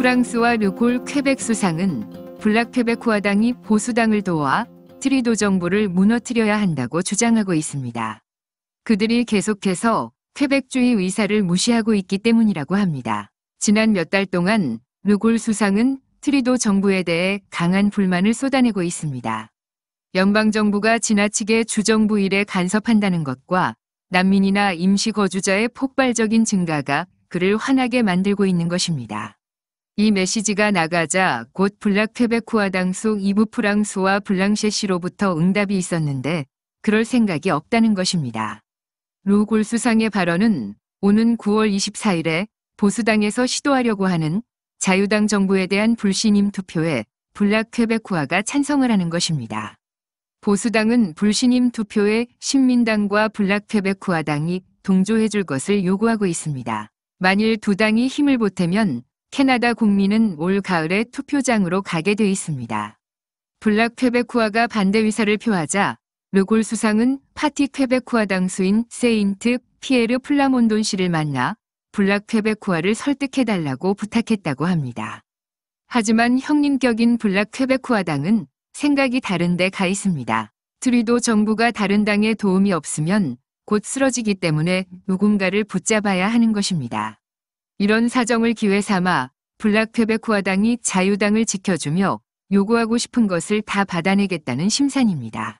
프랑스와 르골 쾌백 수상은 블락페백후화당이 보수당을 도와 트리도 정부를 무너뜨려야 한다고 주장하고 있습니다. 그들이 계속해서 쾌백주의 의사를 무시하고 있기 때문이라고 합니다. 지난 몇 달 동안 르골 수상은 트리도 정부에 대해 강한 불만을 쏟아내고 있습니다. 연방정부가 지나치게 주정부 일에 간섭한다는 것과 난민이나 임시거주자의 폭발적인 증가가 그를 화나게 만들고 있는 것입니다. 이 메시지가 나가자 곧 블락 퀘베쿠아당속 이브 프랑스와 블랑셰 시로부터 응답이 있었는데 그럴 생각이 없다는 것입니다. 루 골수상의 발언은 오는 9월 24일에 보수당에서 시도하려고 하는 자유당 정부에 대한 불신임 투표에 블락 퀘베쿠아가 찬성을 하는 것입니다. 보수당은 불신임 투표에 신민당과 블락 퀘베쿠아당이 동조해줄 것을 요구하고 있습니다. 만일 두 당이 힘을 보태면 캐나다 국민은 올 가을에 투표장으로 가게 돼 있습니다. 블락 퀘베쿠아가 반대 의사를 표하자 르골 수상은 파티 퀘베쿠아 당수인 세인트 피에르 플라몬돈 씨를 만나 블락 퀘베쿠아를 설득해달라고 부탁했다고 합니다. 하지만 형님격인 블락 퀘베쿠아 당은 생각이 다른 데 가 있습니다. 트리도 정부가 다른 당의 도움이 없으면 곧 쓰러지기 때문에 누군가를 붙잡아야 하는 것입니다. 이런 사정을 기회 삼아 블락페베쿠아당이 자유당을 지켜주며 요구하고 싶은 것을 다 받아내겠다는 심산입니다.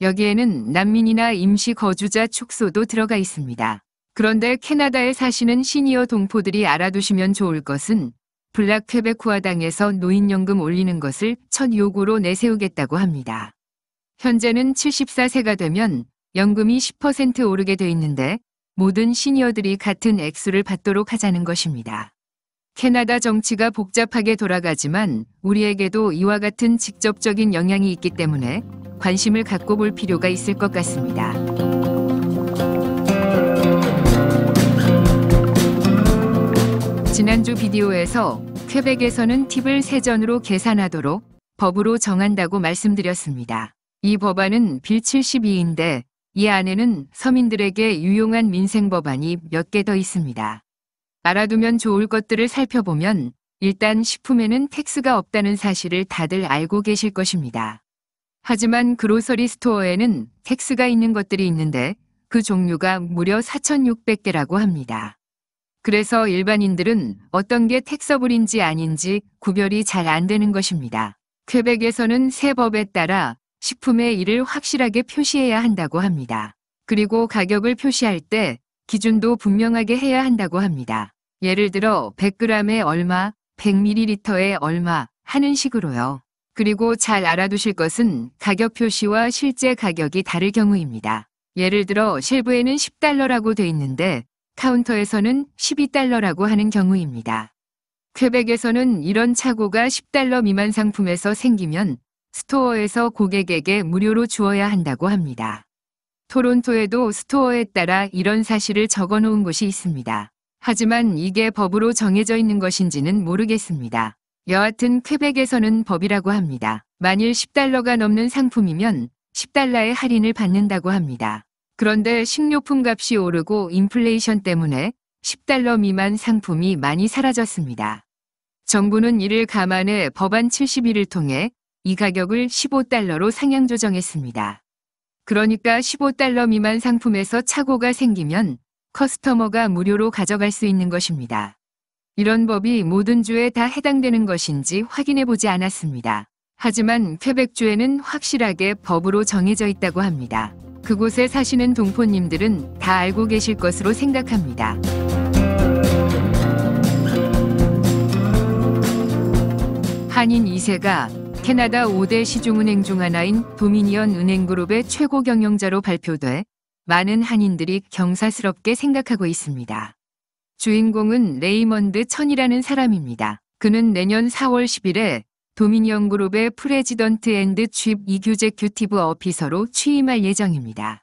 여기에는 난민이나 임시 거주자 축소도 들어가 있습니다. 그런데 캐나다에 사시는 시니어 동포들이 알아두시면 좋을 것은 블락페베쿠아당에서 노인연금 올리는 것을 첫 요구로 내세우겠다고 합니다. 현재는 74세가 되면 연금이 10% 오르게 돼 있는데 모든 시니어들이 같은 액수를 받도록 하자는 것입니다. 캐나다 정치가 복잡하게 돌아가지만 우리에게도 이와 같은 직접적인 영향이 있기 때문에 관심을 갖고 볼 필요가 있을 것 같습니다. 지난주 비디오에서 퀘벡에서는 팁을 세전으로 계산하도록 법으로 정한다고 말씀드렸습니다. 이 법안은 빌 72인데 이 안에는 서민들에게 유용한 민생법안이 몇 개 더 있습니다. 알아두면 좋을 것들을 살펴보면 일단 식품에는 택스가 없다는 사실을 다들 알고 계실 것입니다. 하지만 그로서리 스토어에는 택스가 있는 것들이 있는데 그 종류가 무려 4,600개라고 합니다. 그래서 일반인들은 어떤 게택서블인지 아닌지 구별이 잘 안 되는 것입니다. 퀘벡에서는 세 법에 따라 식품의 이를 확실하게 표시해야 한다고 합니다. 그리고 가격을 표시할 때 기준도 분명하게 해야 한다고 합니다. 예를 들어 100g에 얼마, 100ml에 얼마 하는 식으로요. 그리고 잘 알아두실 것은 가격 표시와 실제 가격이 다를 경우입니다. 예를 들어 실부에는 10달러라고 돼 있는데 카운터에서는 12달러라고 하는 경우입니다. 퀘벡에서는 이런 착오가 10달러 미만 상품에서 생기면 스토어에서 고객에게 무료로 주어야 한다고 합니다. 토론토에도 스토어에 따라 이런 사실을 적어 놓은 곳이 있습니다. 하지만 이게 법으로 정해져 있는 것인지는 모르겠습니다. 여하튼 퀘벡에서는 법이라고 합니다. 만일 10달러가 넘는 상품이면 10달러의 할인을 받는다고 합니다. 그런데 식료품 값이 오르고 인플레이션 때문에 10달러 미만 상품이 많이 사라졌습니다. 정부는 이를 감안해 법안 71을 통해 이 가격을 15달러로 상향 조정했습니다. 그러니까 15달러 미만 상품에서 착오가 생기면 커스터머가 무료로 가져갈 수 있는 것입니다. 이런 법이 모든 주에 다 해당되는 것인지 확인해 보지 않았습니다. 하지만 퀘벡주에는 확실하게 법으로 정해져 있다고 합니다. 그곳에 사시는 동포님들은 다 알고 계실 것으로 생각합니다. 한인 2세가 캐나다 5대 시중은행 중 하나인 도미니언 은행그룹의 최고 경영자로 발표돼 많은 한인들이 경사스럽게 생각하고 있습니다. 주인공은 레이먼드 천이라는 사람입니다. 그는 내년 4월 10일에 도미니언 그룹의 프레지던트 앤드 칩 이규제큐티브 어피서로 취임할 예정입니다.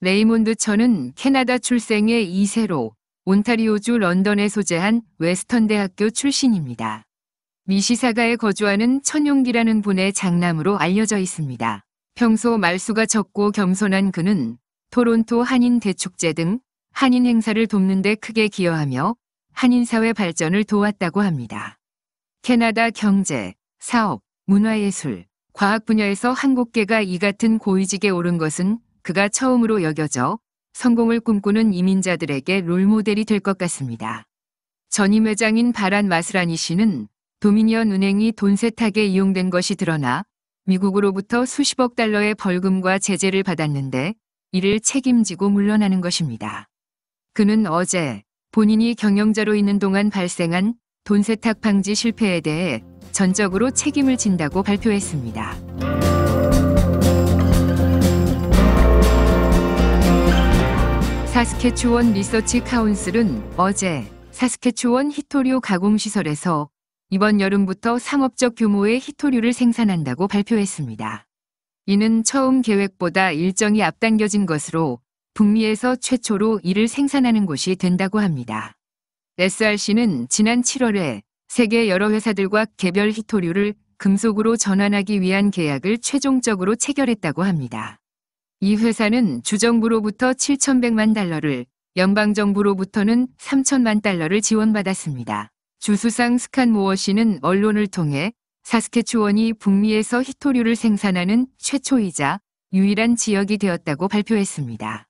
레이몬드 천은 캐나다 출생의 2세로 온타리오주 런던에 소재한 웨스턴 대학교 출신입니다. 미시사가에 거주하는 천용기라는 분의 장남으로 알려져 있습니다. 평소 말수가 적고 겸손한 그는 토론토 한인 대축제 등 한인 행사를 돕는 데 크게 기여하며 한인사회 발전을 도왔다고 합니다. 캐나다 경제, 사업, 문화예술, 과학 분야에서 한국계가 이 같은 고위직에 오른 것은 그가 처음으로 여겨져 성공을 꿈꾸는 이민자들에게 롤모델이 될 것 같습니다. 전임 회장인 바란 마스라니 씨는 도미니언 은행이 돈 세탁에 이용된 것이 드러나 미국으로부터 수십억 달러의 벌금과 제재를 받았는데 이를 책임지고 물러나는 것입니다. 그는 어제 본인이 경영자로 있는 동안 발생한 돈 세탁 방지 실패에 대해 전적으로 책임을 진다고 발표했습니다. 사스케추원 리서치 카운슬은 어제 사스케추원 히토리오 가공시설에서 이번 여름부터 상업적 규모의 희토류를 생산한다고 발표했습니다. 이는 처음 계획보다 일정이 앞당겨진 것으로 북미에서 최초로 이를 생산하는 곳이 된다고 합니다. SRC는 지난 7월에 세계 여러 회사들과 개별 희토류를 금속으로 전환하기 위한 계약을 최종적으로 체결했다고 합니다. 이 회사는 주정부로부터 7,100만 달러를, 연방정부로부터는 3 0 0 0만 달러를 지원받았습니다. 주수상 스칸모어 씨는 언론을 통해 사스케추원이 북미에서 히토류를 생산하는 최초이자 유일한 지역이 되었다고 발표했습니다.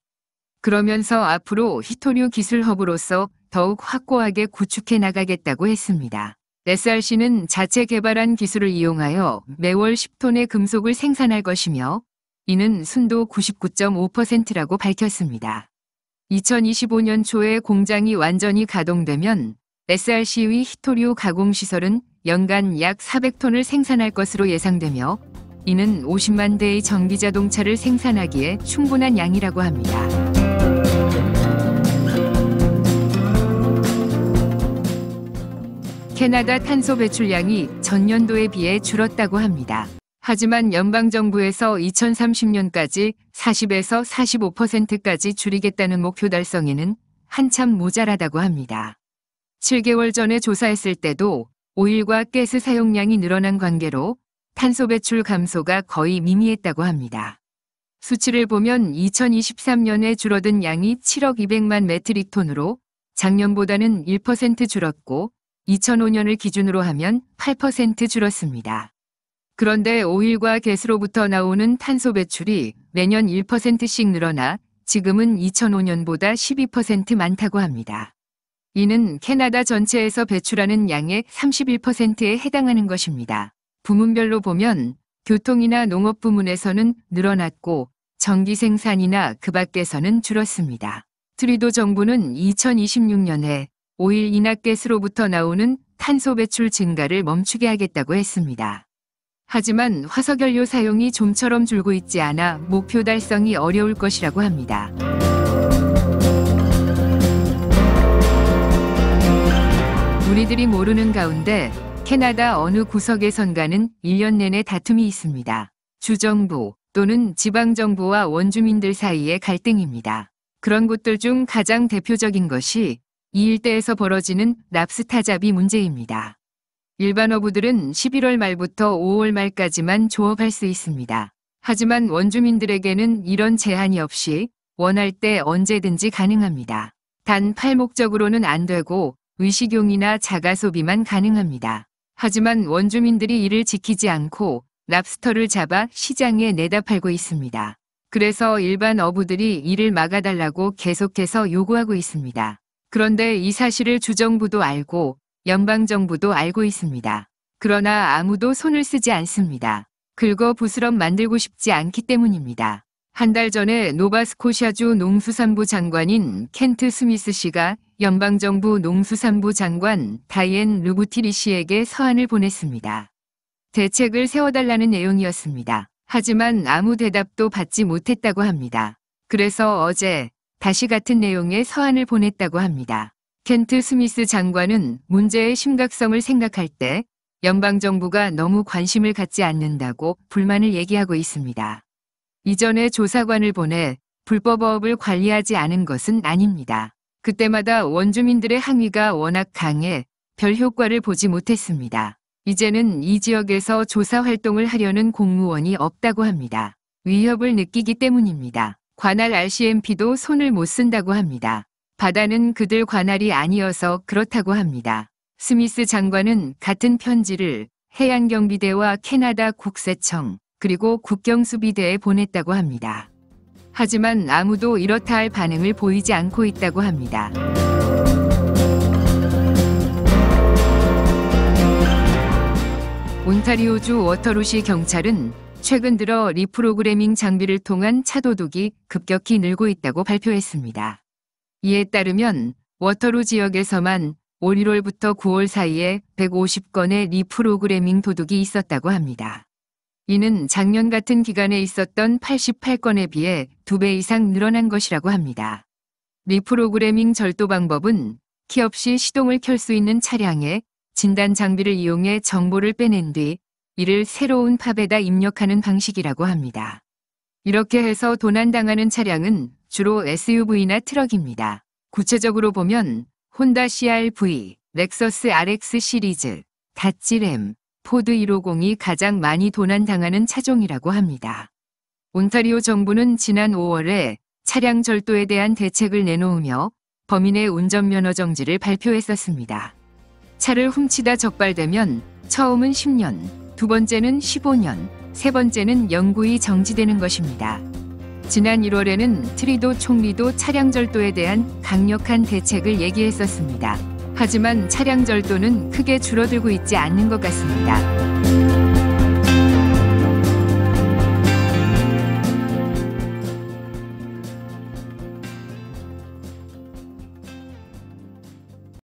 그러면서 앞으로 히토류 기술 허브로서 더욱 확고하게 구축해 나가겠다고 했습니다. SRC는 자체 개발한 기술을 이용하여 매월 10톤의 금속을 생산할 것이며 이는 순도 99.5%라고 밝혔습니다. 2025년 초에 공장이 완전히 가동되면 SRC의 히토리오 가공시설은 연간 약 400톤을 생산할 것으로 예상되며 이는 50만 대의 전기 자동차를 생산하기에 충분한 양이라고 합니다. 캐나다 탄소 배출량이 전년도에 비해 줄었다고 합니다. 하지만 연방정부에서 2030년까지 40에서 45%까지 줄이겠다는 목표 달성에는 한참 모자라다고 합니다. 7개월 전에 조사했을 때도 오일과 가스 사용량이 늘어난 관계로 탄소 배출 감소가 거의 미미했다고 합니다. 수치를 보면 2023년에 줄어든 양이 7억 200만 메트릭 톤으로 작년보다는 1% 줄었고 2005년을 기준으로 하면 8% 줄었습니다. 그런데 오일과 개스로부터 나오는 탄소 배출이 매년 1%씩 늘어나 지금은 2005년보다 12% 많다고 합니다. 이는 캐나다 전체에서 배출하는 양의 31%에 해당하는 것입니다. 부문별로 보면 교통이나 농업 부문에서는 늘어났고 전기 생산이나 그 밖에서는 줄었습니다. 트리도 정부는 2026년에 오일 인하가스로부터 나오는 탄소 배출 증가를 멈추게 하겠다고 했습니다. 하지만 화석연료 사용이 좀처럼 줄고 있지 않아 목표 달성이 어려울 것이라고 합니다. 우리들이 모르는 가운데 캐나다 어느 구석에선가는 1년 내내 다툼이 있습니다. 주정부 또는 지방정부와 원주민들 사이의 갈등입니다. 그런 곳들 중 가장 대표적인 것이 이 일대에서 벌어지는 납스타잡이 문제입니다. 일반 어부들은 11월 말부터 5월 말까지만 조업할 수 있습니다. 하지만 원주민들에게는 이런 제한이 없이 원할 때 언제든지 가능합니다. 단 팔목적으로는 안 되고 의식용이나 자가 소비만 가능합니다. 하지만 원주민들이 이를 지키지 않고 랍스터를 잡아 시장에 내다 팔고 있습니다. 그래서 일반 어부들이 이를 막아달라고 계속해서 요구하고 있습니다. 그런데 이 사실을 주정부도 알고 연방정부도 알고 있습니다. 그러나 아무도 손을 쓰지 않습니다. 긁어 부스럼 만들고 싶지 않기 때문입니다. 한 달 전에 노바스코시아주 농수산부 장관인 켄트 스미스 씨가 연방정부 농수산부 장관 다이엔 루부티리 씨에게 서한을 보냈습니다. 대책을 세워달라는 내용이었습니다. 하지만 아무 대답도 받지 못했다고 합니다. 그래서 어제 다시 같은 내용의 서한을 보냈다고 합니다. 켄트 스미스 장관은 문제의 심각성을 생각할 때 연방정부가 너무 관심을 갖지 않는다고 불만을 얘기하고 있습니다. 이전에 조사관을 보내 불법어업을 관리하지 않은 것은 아닙니다. 그때마다 원주민들의 항의가 워낙 강해 별 효과를 보지 못했습니다. 이제는 이 지역에서 조사 활동을 하려는 공무원이 없다고 합니다. 위협을 느끼기 때문입니다. 관할 RCMP도 손을 못 쓴다고 합니다. 바다는 그들 관할이 아니어서 그렇다고 합니다. 스미스 장관은 같은 편지를 해양경비대와 캐나다 국세청 그리고 국경수비대에 보냈다고 합니다. 하지만 아무도 이렇다 할 반응을 보이지 않고 있다고 합니다. 온타리오주 워터루시 경찰은 최근 들어 리프로그래밍 장비를 통한 차도둑이 급격히 늘고 있다고 발표했습니다. 이에 따르면 워터루 지역에서만 올 1월부터 9월 사이에 150건의 리프로그래밍 도둑이 있었다고 합니다. 이는 작년 같은 기간에 있었던 88건에 비해 2배 이상 늘어난 것이라고 합니다. 리프로그래밍 절도 방법은 키 없이 시동을 켤 수 있는 차량에 진단 장비를 이용해 정보를 빼낸 뒤 이를 새로운 팝에다 입력하는 방식이라고 합니다. 이렇게 해서 도난당하는 차량은 주로 SUV나 트럭입니다. 구체적으로 보면 혼다 CR-V, 렉서스 RX 시리즈, 다지램 포드 150이 가장 많이 도난당하는 차종이라고 합니다. 온타리오 정부는 지난 5월에 차량 절도에 대한 대책을 내놓으며 범인의 운전면허 정지를 발표했었습니다. 차를 훔치다 적발되면 처음은 10년, 두 번째는 15년, 세 번째는 영구히 정지되는 것입니다. 지난 1월에는 트리도 총리도 차량 절도에 대한 강력한 대책을 얘기했었습니다. 하지만 차량 절도는 크게 줄어들고 있지 않는 것 같습니다.